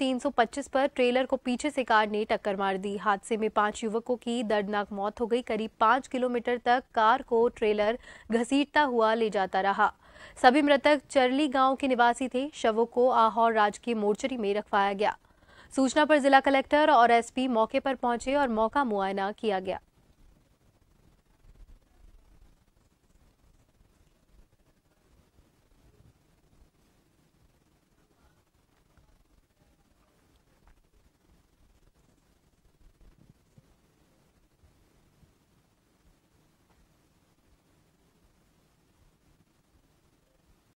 325 पर ट्रेलर को पीछे से कार ने टक्कर मार दी हादसे में पांच युवकों की दर्दनाक मौत हो गई करीब पांच किलोमीटर तक कार को ट्रेलर घसीटता हुआ ले जाता रहा सभी मृतक चरली गांव के निवासी थे शवों को आहोर राजकीय मोर्चरी में रखवाया गया सूचना पर जिला कलेक्टर और एसपी मौके पर पहुंचे और मौका मुआयना किया गया